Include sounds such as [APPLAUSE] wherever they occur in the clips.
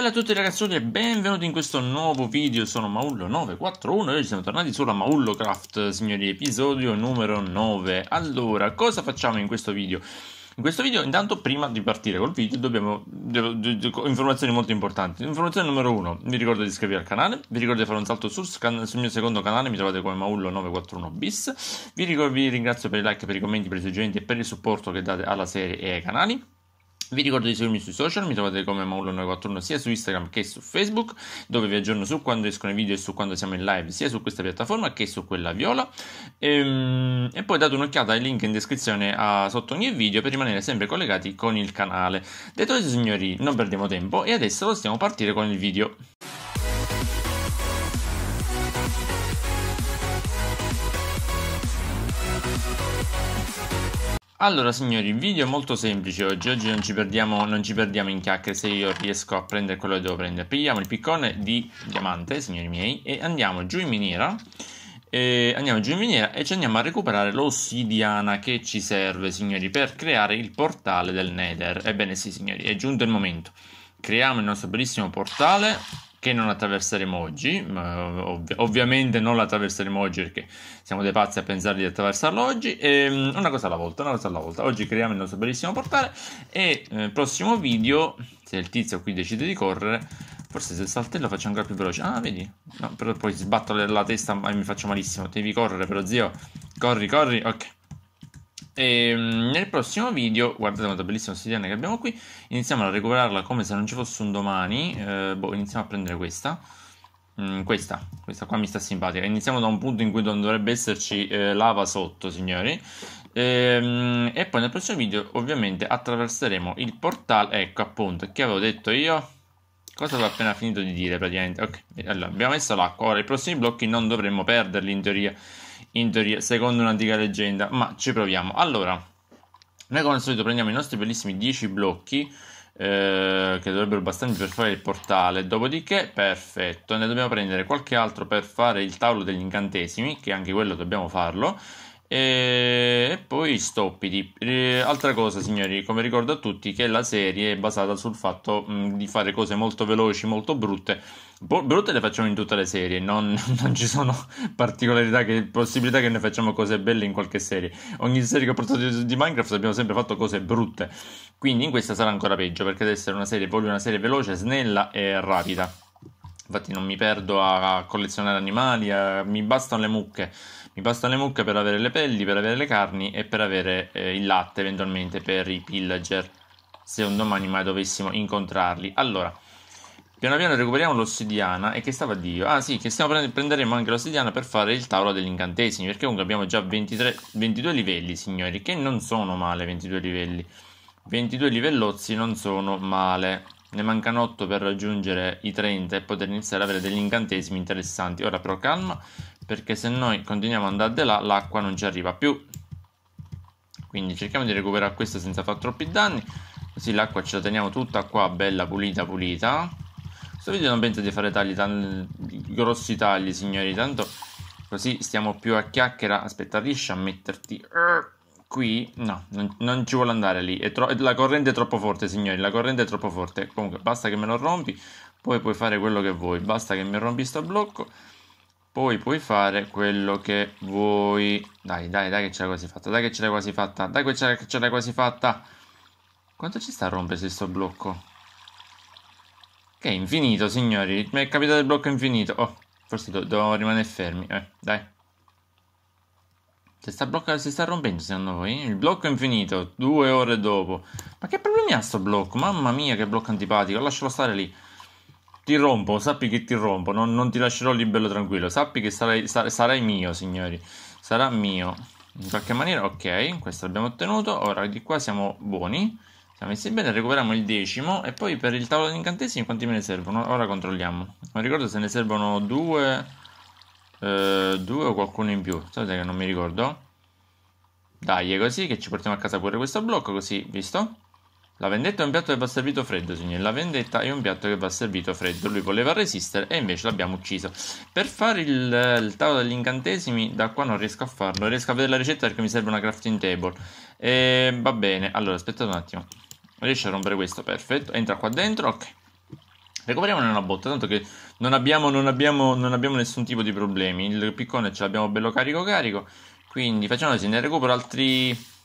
Bella a tutti ragazzuoli e benvenuti in questo nuovo video, sono Maullo941 e oggi siamo tornati sulla Maullocraft, signori, episodio numero 9. Allora, cosa facciamo in questo video? In questo video, intanto, prima di partire col video, dobbiamo. Devo, devo, informazioni molto importanti. Informazione numero 1: vi ricordo di iscrivervi al canale, vi ricordo di fare un salto sul, sul mio secondo canale, mi trovate come Maullo941bis. Vi, vi ringrazio per i like, per i commenti, per i suggerimenti e per il supporto che date alla serie e ai canali. Vi ricordo di seguirmi sui social, mi trovate come Maulo941 sia su Instagram che su Facebook, dove vi aggiorno su quando escono i video e su quando siamo in live, sia su questa piattaforma che su quella viola. E, ehm, e poi date un'occhiata ai link in descrizione a, sotto ogni video per rimanere sempre collegati con il canale. Detto questo, signori, non perdiamo tempo e adesso possiamo partire con il video. Allora signori, video molto semplice oggi, oggi non ci perdiamo, non ci perdiamo in chiacchiere se io riesco a prendere quello che devo prendere. Pigliamo il piccone di diamante, signori miei, e andiamo giù in miniera, e andiamo giù in miniera e ci andiamo a recuperare l'ossidiana che ci serve, signori, per creare il portale del Nether. Ebbene sì, signori, è giunto il momento. Creiamo il nostro bellissimo portale che non attraverseremo oggi, ov- ovviamente non l'attraverseremo oggi perché siamo dei pazzi a pensare di attraversarlo oggi, e, ehm, una cosa alla volta, una cosa alla volta, oggi creiamo il nostro bellissimo portale e eh, prossimo video, se il tizio qui decide di correre, forse se saltello faccio ancora più veloce, ah vedi, no, però poi sbatto la testa e mi faccio malissimo, devi correre però zio, corri, corri, ok. E ehm, nel prossimo video, guardate quanto bellissimo sitiana che abbiamo qui, iniziamo a recuperarla come se non ci fosse un domani, eh, boh, iniziamo a prendere questa, mm, questa, questa qua mi sta simpatica, iniziamo da un punto in cui non dovrebbe esserci eh, lava sotto, signori, e, ehm, e poi nel prossimo video ovviamente attraverseremo il portale, ecco appunto, che avevo detto io... Cosa avevo appena finito di dire praticamente? Ok, allora abbiamo messo l'acqua, ora i prossimi blocchi non dovremmo perderli in teoria in teoria, secondo un'antica leggenda, ma ci proviamo. Allora, noi come al solito prendiamo i nostri bellissimi 10 blocchi eh, che dovrebbero bastarmi per fare il portale, dopodiché, perfetto, ne dobbiamo prendere qualche altro per fare il tavolo degli incantesimi, che anche quello dobbiamo farlo. E poi stoppiti. Eh, altra cosa, signori, come ricordo a tutti, che la serie è basata sul fatto mh, di fare cose molto veloci, molto brutte brutte le facciamo in tutte le serie, non, [LAUGHS] non ci sono particolarità, che, possibilità che ne facciamo cose belle in qualche serie. Ogni serie che ho portato di, di Minecraft abbiamo sempre fatto cose brutte, quindi in questa sarà ancora peggio perché deve essere una serie, voglio una serie veloce, snella e rapida. Infatti non mi perdo a collezionare animali, a, mi bastano le mucche. Mi bastano le mucche per avere le pelli, per avere le carni e per avere eh, il latte eventualmente per i pillager. Se un domani mai dovessimo incontrarli. Allora, Piano piano recuperiamo l'ossidiana e che stava a Dio? Ah sì, che stiamo prend- prenderemo anche l'ossidiana per fare il tavolo degli incantesimi, perché comunque abbiamo già 23, 22 livelli, signori, che non sono male 22 livelli. 22 livellozzi non sono male. Ne mancano 8 per raggiungere i 30 e poter iniziare ad avere degli incantesimi interessanti. Ora però calma, perché se noi continuiamo ad andare là, l'acqua non ci arriva più. Quindi cerchiamo di recuperare questa senza far troppi danni. Così l'acqua ce la teniamo tutta qua, bella pulita pulita questo video non penso di fare tagli tan... grossi tagli, signori, tanto così stiamo più a chiacchiera. Aspetta, riesci a metterti eh, qui? No, non, non ci vuole andare lì. Tro... la corrente è troppo forte, signori, la corrente è troppo forte. Comunque, basta che me lo rompi, poi puoi fare quello che vuoi. Basta che mi rompi sto blocco, poi puoi fare quello che vuoi. Dai, dai, dai che ce l'hai quasi fatta, dai che ce l'hai quasi fatta, dai che ce l'hai quasi fatta. Quanto ci sta a rompersi sto blocco? Che è infinito, signori. Mi è capitato il blocco infinito. Oh, forse do dovevamo rimanere fermi. Eh, dai. Si sta, si sta rompendo, secondo voi? Il blocco è infinito, due ore dopo. Ma che problemi ha sto blocco? Mamma mia, che blocco antipatico. Lascialo stare lì. Ti rompo, sappi che ti rompo. Non, non ti lascerò lì bello tranquillo. Sappi che sarai, sar sarai mio, signori. Sarà mio. In qualche maniera, ok. Questo l'abbiamo ottenuto. Ora di qua siamo buoni. Siamo messi bene, recuperiamo il decimo e poi per il tavolo di incantesimi quanti me ne servono? Ora controlliamo. Non ricordo se ne servono due, eh, due o qualcuno in più. Sapete che non mi ricordo? Dai, è così che ci portiamo a casa pure questo blocco, così, visto? La vendetta è un piatto che va servito freddo, signori. La vendetta è un piatto che va servito freddo. Lui voleva resistere e invece l'abbiamo ucciso. Per fare il, il, tavolo degli incantesimi, da qua non riesco a farlo. Riesco a vedere la ricetta perché mi serve una crafting table. E eh, va bene. Allora, aspettate un attimo. Riesce a rompere questo, perfetto. Entra qua dentro, ok. Recuperiamone una botta, tanto che non abbiamo, non, abbiamo, non abbiamo, nessun tipo di problemi. Il piccone ce l'abbiamo bello carico carico. Quindi facciamo così, ne recupero altri...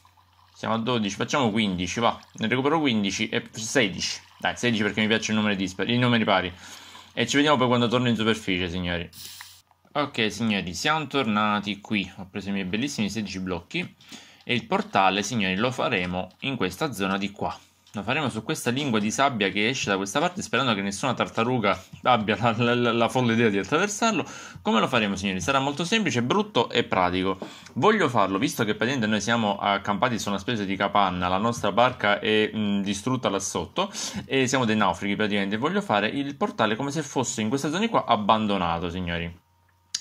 Siamo a 12, facciamo 15, va. Ne recupero 15 e 16. Dai, 16 perché mi piace il numero dispari, i numeri pari. E ci vediamo poi quando torno in superficie, signori. Ok, signori, siamo tornati qui. Ho preso i miei bellissimi 16 blocchi. E il portale, signori, lo faremo in questa zona di qua. Lo faremo su questa lingua di sabbia che esce da questa parte sperando che nessuna tartaruga abbia la, la, la, folle idea di attraversarlo. Come lo faremo signori? Sarà molto semplice, brutto e pratico. Voglio farlo, visto che praticamente noi siamo accampati su una specie di capanna, la nostra barca è mh, distrutta là sotto e siamo dei naufraghi praticamente. Voglio fare il portale come se fosse in questa zona qua abbandonato signori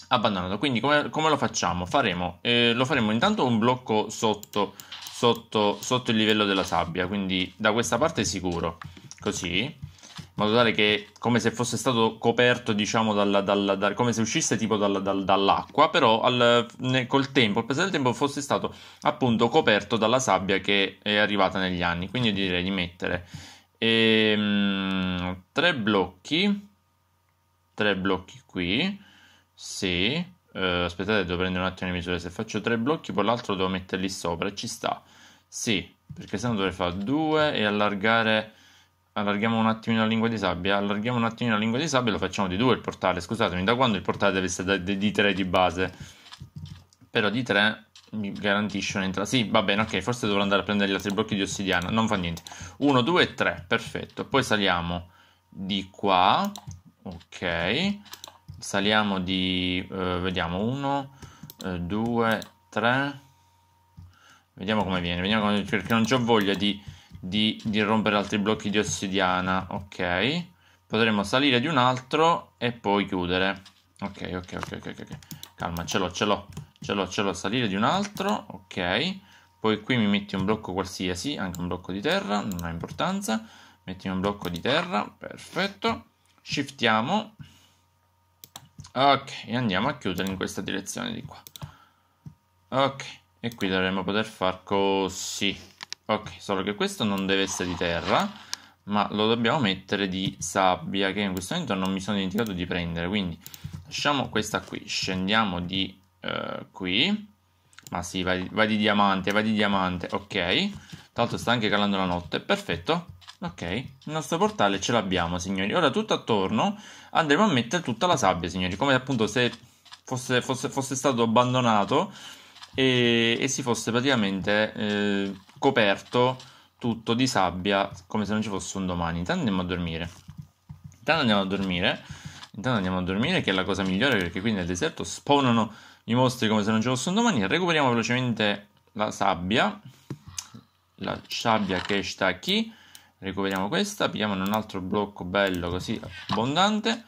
abbandonato. Quindi come, come lo facciamo? Faremo, eh, lo faremo intanto un blocco sotto sotto, sotto il livello della sabbia, quindi da questa parte sicuro, così in modo tale che come se fosse stato coperto, diciamo, dalla, dalla, da, come se uscisse tipo dalla, dall'acqua, però al, ne, col tempo, al passare del tempo, fosse stato appunto coperto dalla sabbia che è arrivata negli anni. Quindi io direi di mettere ehm, tre blocchi, tre blocchi qui, sì. Eh, aspettate, devo prendere un attimo le misure. Se faccio tre blocchi, poi l'altro devo metterli sopra. Ci sta. Sì, perché se no dovrei fare 2 e allargare allarghiamo un attimino la lingua di sabbia, allarghiamo un attimino la lingua di sabbia e lo facciamo di 2 il portale, scusatemi, da quando il portale deve essere di 3 di base? Però di 3 mi garantisce un'entrata, sì, va bene, ok, forse dovrò andare a prendere gli altri blocchi di ossidiana, non fa niente. 1, 2 e 3, perfetto, poi saliamo di qua, ok, saliamo di, eh, vediamo, 1, 2, 3... Vediamo come viene, vediamo come... perché non ho voglia di, di, di rompere altri blocchi di ossidiana. Ok, potremmo salire di un altro e poi chiudere. Ok, ok, ok, ok, ok. Calma, ce l'ho, ce l'ho, ce l'ho, ce l'ho. Salire di un altro, ok. Poi qui mi metti un blocco qualsiasi, anche un blocco di terra, non ha importanza. Metti un blocco di terra, perfetto. Shiftiamo. Ok, e andiamo a chiudere in questa direzione di qua. Ok e qui dovremmo poter far così ok solo che questo non deve essere di terra ma lo dobbiamo mettere di sabbia che in questo momento non mi sono dimenticato di prendere quindi lasciamo questa qui scendiamo di uh, qui ma sì va di, di diamante vai di diamante ok tanto sta anche calando la notte perfetto Ok, il nostro portale ce l'abbiamo, signori. Ora tutto attorno andremo a mettere tutta la sabbia, signori. Come appunto se fosse, fosse, fosse stato abbandonato e, e si fosse praticamente eh, coperto tutto di sabbia come se non ci fosse un domani. Intanto andiamo a dormire. Intanto andiamo a dormire. Intanto andiamo a dormire, che è la cosa migliore perché qui nel deserto spawnano i mostri come se non ci fosse un domani. Recuperiamo velocemente la sabbia, la sabbia che sta qui. Recuperiamo questa, pigliamone un altro blocco bello così abbondante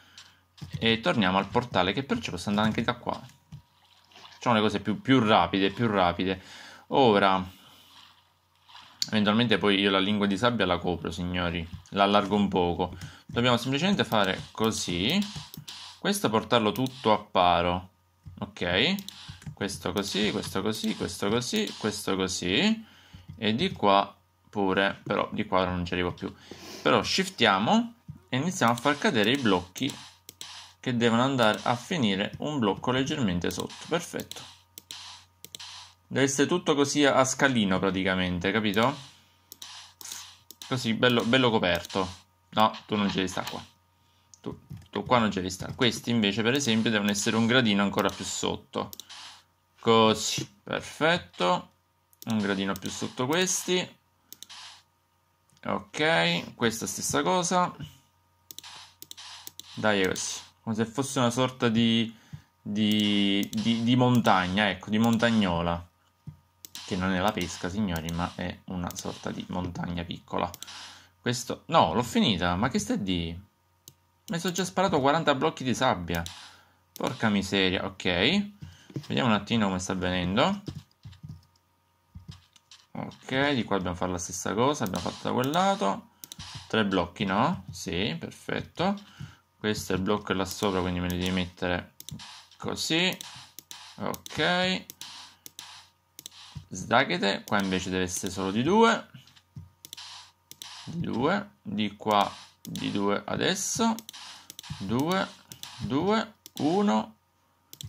e torniamo al portale che perciò posso andare anche da qua facciamo le cose più, più rapide, più rapide. Ora, eventualmente poi io la lingua di sabbia la copro, signori, la allargo un poco. Dobbiamo semplicemente fare così, questo portarlo tutto a paro, ok? Questo così, questo così, questo così, questo così, e di qua pure, però di qua non ci arrivo più. Però shiftiamo e iniziamo a far cadere i blocchi che devono andare a finire un blocco leggermente sotto. Perfetto. Deve essere tutto così a scalino praticamente, capito? Così, bello, bello coperto. No, tu non ce li sta qua. Tu, tu qua non ce li sta. Questi invece, per esempio, devono essere un gradino ancora più sotto. Così, perfetto. Un gradino più sotto questi. Ok, questa stessa cosa. Dai, così come se fosse una sorta di, di, di, di montagna, ecco, di montagnola, che non è la pesca, signori, ma è una sorta di montagna piccola. Questo... No, l'ho finita, ma che stai di? Mi sono già sparato 40 blocchi di sabbia. Porca miseria, ok. Vediamo un attimo come sta avvenendo. Ok, di qua dobbiamo fare la stessa cosa, abbiamo fatto da quel lato. Tre blocchi, no? Sì, perfetto questo è il blocco là sopra quindi me li devi mettere così ok sdaghete qua invece deve essere solo di due di due di qua di due adesso 2 2 1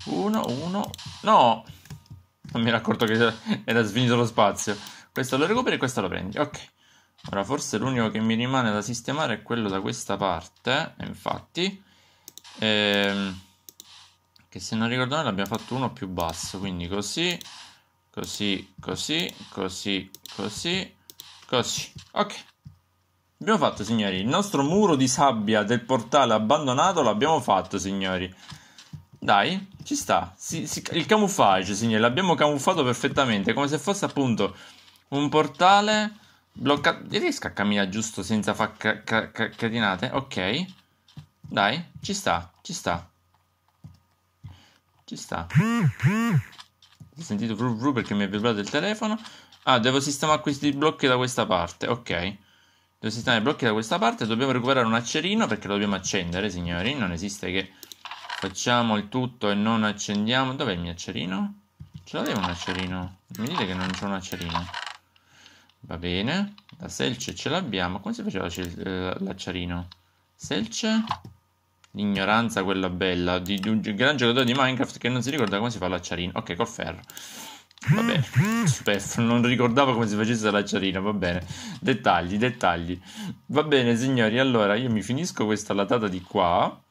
1 1 no non mi ero accorto che era sfinito lo spazio questo lo recuperi e questo lo prendi ok Ora forse l'unico che mi rimane da sistemare è quello da questa parte, infatti, ehm, che se non ricordo male abbiamo fatto uno più basso, quindi così, così, così, così, così, così. Ok. Abbiamo fatto, signori, il nostro muro di sabbia del portale abbandonato l'abbiamo fatto, signori. Dai, ci sta. Si, si, il camuffage, signori, l'abbiamo camuffato perfettamente, come se fosse appunto un portale Blocca... Riesco a camminare giusto senza far ca- ca- ca- catinate? Ok. Dai, ci sta, ci sta. Ci sta. Ho sentito vru vru perché mi è vibrato il telefono. Ah, devo sistemare questi blocchi da questa parte. Ok. Devo sistemare i blocchi da questa parte. Dobbiamo recuperare un accerino perché lo dobbiamo accendere, signori. Non esiste che facciamo il tutto e non accendiamo. Dov'è il mio accerino? Ce l'avevo un accerino. Mi dite che non c'è un accerino. Va bene, la selce ce l'abbiamo. Come si faceva eh, l'acciarino? Selce? L'ignoranza quella bella di, un gran giocatore di Minecraft che non si ricorda come si fa l'acciarino. Ok, col ferro. Va bene, superfluo, non ricordavo come si facesse l'acciarino, va bene. Dettagli, dettagli. Va bene, signori, allora io mi finisco questa latata di qua.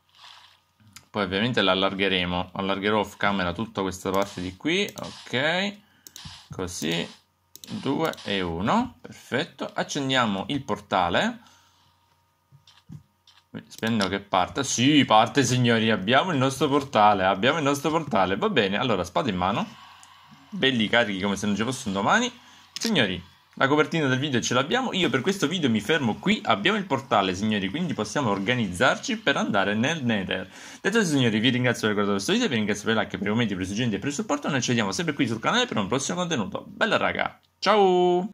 Poi ovviamente la allargheremo, allargherò off camera tutta questa parte di qui, ok. Così, 2 e 1, perfetto. Accendiamo il portale. Spendo che parta, Sì, parte signori, abbiamo il nostro portale, abbiamo il nostro portale. Va bene, allora spada in mano. Belli carichi come se non ci fossero domani. Signori, la copertina del video ce l'abbiamo, io per questo video mi fermo qui, abbiamo il portale signori, quindi possiamo organizzarci per andare nel Nether. Detto questo signori, vi ringrazio per aver guardato questo video, vi ringrazio per i like, per i commenti, per i suggerimenti e per il supporto, noi ci vediamo sempre qui sul canale per un prossimo contenuto. Bella raga, ciao!